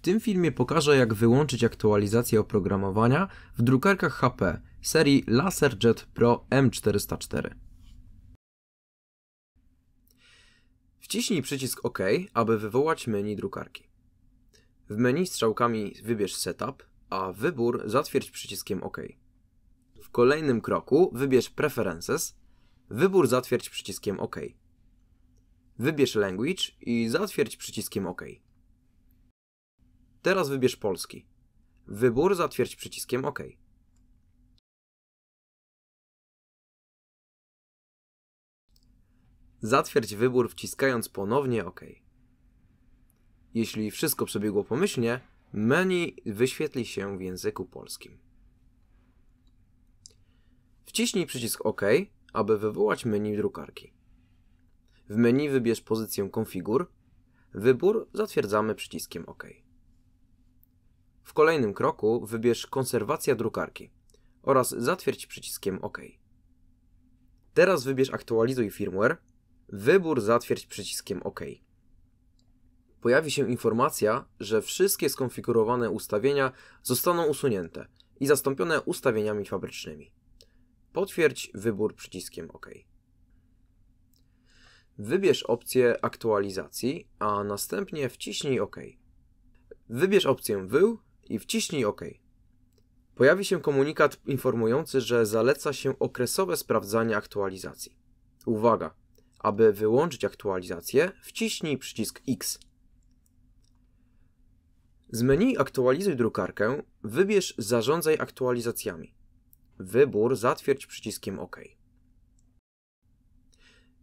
W tym filmie pokażę jak wyłączyć aktualizację oprogramowania w drukarkach HP serii LaserJet Pro M404. Wciśnij przycisk OK, aby wywołać menu drukarki. W menu strzałkami wybierz Setup, a wybór zatwierdź przyciskiem OK. W kolejnym kroku wybierz Preferences, wybór zatwierdź przyciskiem OK. Wybierz Language i zatwierdź przyciskiem OK. Teraz wybierz polski. Wybór zatwierdź przyciskiem OK. Zatwierdź wybór wciskając ponownie OK. Jeśli wszystko przebiegło pomyślnie, menu wyświetli się w języku polskim. Wciśnij przycisk OK, aby wywołać menu drukarki. W menu wybierz pozycję konfigur. Wybór zatwierdzamy przyciskiem OK. W kolejnym kroku wybierz Konserwacja drukarki oraz zatwierdź przyciskiem OK. Teraz wybierz Aktualizuj firmware, wybór zatwierdź przyciskiem OK. Pojawi się informacja, że wszystkie skonfigurowane ustawienia zostaną usunięte i zastąpione ustawieniami fabrycznymi. Potwierdź wybór przyciskiem OK. Wybierz opcję aktualizacji, a następnie wciśnij OK. Wybierz opcję wył i wciśnij OK. Pojawi się komunikat informujący, że zaleca się okresowe sprawdzanie aktualizacji. Uwaga! Aby wyłączyć aktualizację, wciśnij przycisk X. Z menu Aktualizuj drukarkę wybierz Zarządzaj aktualizacjami. Wybór zatwierdź przyciskiem OK.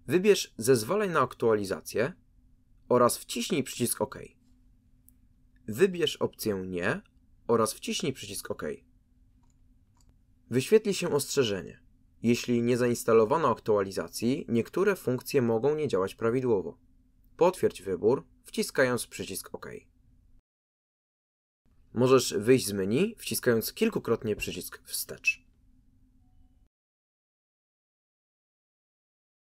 Wybierz Zezwalaj na aktualizację oraz wciśnij przycisk OK. Wybierz opcję Nie oraz wciśnij przycisk OK. Wyświetli się ostrzeżenie. Jeśli nie zainstalowano aktualizacji, niektóre funkcje mogą nie działać prawidłowo. Potwierdź wybór, wciskając przycisk OK. Możesz wyjść z menu, wciskając kilkukrotnie przycisk wstecz.